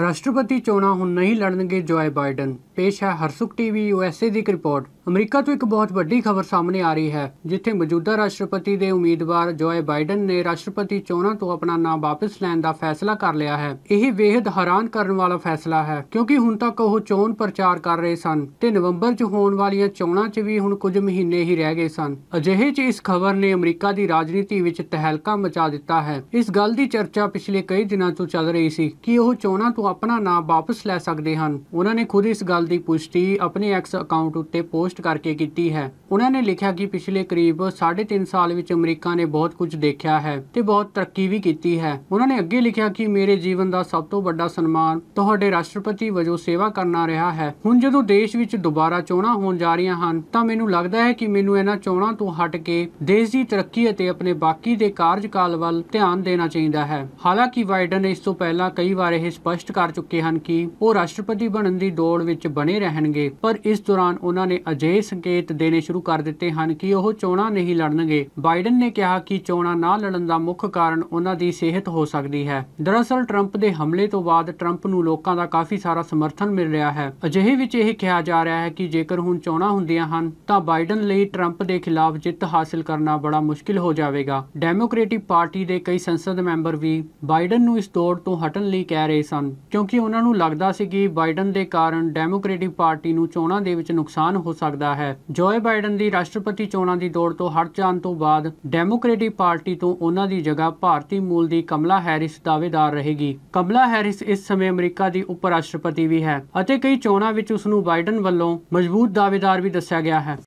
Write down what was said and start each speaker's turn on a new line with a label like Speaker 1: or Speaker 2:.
Speaker 1: ਰਾਸ਼ਟਰਪਤੀ ਚੋਣਾਂ ਹੁਣ ਨਹੀਂ ਲੜਨਗੇ ਜੋਏ ਬਾਈਡਨ ਪੇਸ਼ ਹੈ ਹਰਸੁਖ ਟੀਵੀ ਯੂਐਸਏ ਦੀ ਰਿਪੋਰਟ ਅਮਰੀਕਾ ਤੋਂ ਇੱਕ ਬਹੁਤ ਵੱਡੀ ਖਬਰ ਸਾਹਮਣੇ ਆ ਰਹੀ ਹੈ ਜਿੱਥੇ ਮੌਜੂਦਾ ਰਾਸ਼ਟਰਪਤੀ ਦੇ ਉਮੀਦਵਾਰ ਜੋਏ ਬਾਈਡਨ ਨੇ ਰਾਸ਼ਟਰਪਤੀ ਚੋਣਾਂ ਤੋਂ ਆਪਣਾ ਨਾਮ ਵਾਪਸ ਲੈਣ ਦਾ ਫੈਸਲਾ ਕਰ ਲਿਆ ਹੈ ਇਹ ਵੇਹਦ ਹੈਰਾਨ ਕਰਨ ਵਾਲਾ ਫੈਸਲਾ ਹੈ ਕਿਉਂਕਿ ਹੁਣ ਤੱਕ ਉਹ ਚੋਣ ਪ੍ਰਚਾਰ ਕਰ ਰਹੇ ਸਨ ਤੇ ਨਵੰਬਰ 'ਚ ਹੋਣ ਵਾਲੀਆਂ ਚੋਣਾਂ 'ਚ ਵੀ ਹੁਣ ਕੁਝ ਮਹੀਨੇ ਹੀ ਰਹਿ ਗਏ ਸਨ ਅਜਿਹੇ 'ਚ ਇਸ ਖਬਰ ਨੇ ਅਮਰੀਕਾ ਦੀ ਰਾਜਨੀਤੀ ਵਿੱਚ ਤਹਿਲਕਾ ਮਚਾ ਦਿੱਤਾ ਹੈ ਇਸ ਗੱਲ ਦੀ ਚਰਚਾ ਪਿਛਲੇ ਕਈ ਦਿਨਾਂ ਤੋਂ ਚੱਲ ਰਹੀ ਸੀ ਕਿ ਉਹ ਚੋਣਾਂ ਤੋਂ ਆਪਣਾ ਨਾਮ ਵਾਪਸ ਲੈ ਸਕਦੇ ਹਨ ਉਹਨਾਂ ਨੇ ਖੁਦ ਇਸ ਗੱਲ ਦੀ ਪੁਸ਼ਟੀ ਆਪਣੇ ਐਕਸ ਅਕਾਊਂਟ ਉੱਤੇ ਪੋਸਟ ਪੋਸਟ ਕਰਕੇ ਕੀਤੀ ਹੈ ਉਹਨਾਂ ਨੇ ਲਿਖਿਆ ਕਿ ਪਿਛਲੇ ਕਰੀਬ 3.5 ਸਾਲ ਵਿੱਚ ਅਮਰੀਕਾ ਨੇ ਬਹੁਤ ਕੁਝ ਦੇਖਿਆ ਹੈ ਤੇ ਬਹੁਤ ਤਰੱਕੀ ਵੀ ਕੀਤੀ ਹੈ ਉਹਨਾਂ ਨੇ ਅੱਗੇ ਲਿਖਿਆ ਕਿ ਮੇਰੇ ਜੀਵਨ ਦਾ ਸਭ ਤੋਂ ਵੱਡਾ ਸਨਮਾਨ ਤੁਹਾਡੇ ਰਾਸ਼ਟਰਪਤੀ ਵਜੋਂ ਸੇਵਾ ਕਰਨਾ ਰਿਹਾ ਹੈ ਹੁਣ ਜਦੋਂ ਦੇਸ਼ ਵਿੱਚ ਦੁਬਾਰਾ ਚੋਣਾਂ ਹੋਣ ਜਾ ਰਹੀਆਂ ਹਨ ਤਾਂ ਮੈਨੂੰ ਲੱਗਦਾ ਹੈ ਕਿ ਮੈਨੂੰ ਇਹਨਾਂ ਚੋਣਾਂ ਤੋਂ ਹਟ ਕੇ ਦੇਸ਼ ਦੀ ਤਰੱਕੀ ਅਤੇ ਆਪਣੇ ਬਾਕੀ ਦੇ ਕਾਰਜਕਾਲ ਵੱਲ ਧਿਆਨ ਦੇਣਾ ਚਾਹੀਦਾ ਹੈ ਹਾਲਾਂਕਿ ਬਾਈਡਨ ਇਸ ਤੋਂ ਪਹਿਲਾਂ ਕਈ ਵਾਰ ਇਹ ਸਪਸ਼ਟ ਕਰ ਚੁੱਕੇ ਹਨ ਕਿ ਉਹ ਰਾਸ਼ਟਰਪਤੀ ਬਣਨ ਦੀ ਦੌੜ ਵਿੱਚ ਬਣੇ ਰਹਿਣਗੇ ਪਰ ਇਸ ਦੌਰਾਨ ਉਹਨਾਂ ਨੇ ਅਜੇ ਸੰਕੇਤ ਦੇਣੇ ਸ਼ੁਰੂ ਕਰ ਦਿੱਤੇ ਹਨ ਕਿ ਉਹ ਚੋਣਾਂ ਨਹੀਂ ਲੜਨਗੇ ਬਾਈਡਨ ਨੇ ਕਿਹਾ ਕਿ ਚੋਣਾਂ ਨਾ ਲੜਨ ਦਾ ਮੁੱਖ ਕਾਰਨ ਉਹਨਾਂ ਦੀ ਸਿਹਤ ਹੋ ਸਕਦੀ ਹੈ ਦਰਅਸਲ ਟਰੰਪ ਦੇ ਹਮਲੇ ਤੋਂ ਬਾਅਦ ਟਰੰਪ ਨੂੰ ਲੋਕਾਂ ਦਾ ਕਾਫੀ ਸਾਰਾ ਸਮਰਥਨ ਮਿਲ ਰਿਹਾ ਹੈ ਅਜਿਹੇ ਵਿੱਚ ਇਹ ਕਿਹਾ ਜਾ ਰਿਹਾ ਹੈ ਕਿ ਜੇਕਰ ਹੁਣ ਚੋਣਾਂ ਹੁੰਦੀਆਂ ਹਨ ਤਾਂ ਬਾਈਡਨ ਲਈ ਟਰੰਪ ਦੇ ਖਿਲਾਫ ਜਿੱਤ ਹਾਸਲ ਕਰਨਾ ਬੜਾ ਮੁਸ਼ਕਿਲ ਹੋ ਜਾਵੇਗਾ ਡੈਮੋਕ੍ਰੇਟਿਕ ਪਾਰਟੀ ਦੇ ਕਈ ਸੰਸਦ ਮੈਂਬਰ ਵੀ ਬਾਈਡਨ ਨੂੰ ਇਸ ਦੌੜ ਤੋਂ ਹਟਣ ਲਈ ਕਹਿ ਰਹੇ ਸਨ ਕਿਉਂਕਿ ਉਹਨਾਂ ਨੂੰ ਲੱਗਦਾ ਸੀ ਕਿ ਬਾਈਡਨ ਦੇ ਕਾਰਨ ਡੈਮੋਕ੍ਰੇਟਿਕ ਪਾਰਟੀ ਨੂੰ ਚੋਣਾਂ ਦੇ ਵਿੱਚ ਨੁਕਸਾਨ ਹੋ ਸਕਦਾ ਸਕਦਾ ਹੈ ਜੋਏ ਬਾਈਡਨ ਦੀ ਰਾਸ਼ਟਰਪਤੀ ਚੋਣਾਂ ਦੀ ਦੌੜ ਤੋਂ ਹਟ ਜਾਣ ਤੋਂ ਬਾਅਦ ਡੈਮੋਕ੍ਰੇਟਿਕ ਪਾਰਟੀ ਤੋਂ ਉਹਨਾਂ ਦੀ ਜਗ੍ਹਾ ਭਾਰਤੀ ਮੂਲ ਦੀ ਕਮਲਾ ਹੈਰਿਸ ਦਾਅਵੇਦਾਰ ਰਹੇਗੀ ਕਮਲਾ ਹੈਰਿਸ ਇਸ ਸਮੇਂ ਅਮਰੀਕਾ ਦੀ ਉਪ ਰਾਸ਼ਟਰਪਤੀ ਵੀ ਹੈ ਅਤੇ ਕਈ ਚੋਣਾਂ ਵਿੱਚ ਉਸ ਨੂੰ ਬਾਈਡਨ ਵੱਲੋਂ ਮਜ਼ਬੂਤ ਦਾਅਵੇਦਾਰ ਵੀ ਦੱਸਿਆ ਗਿਆ ਹੈ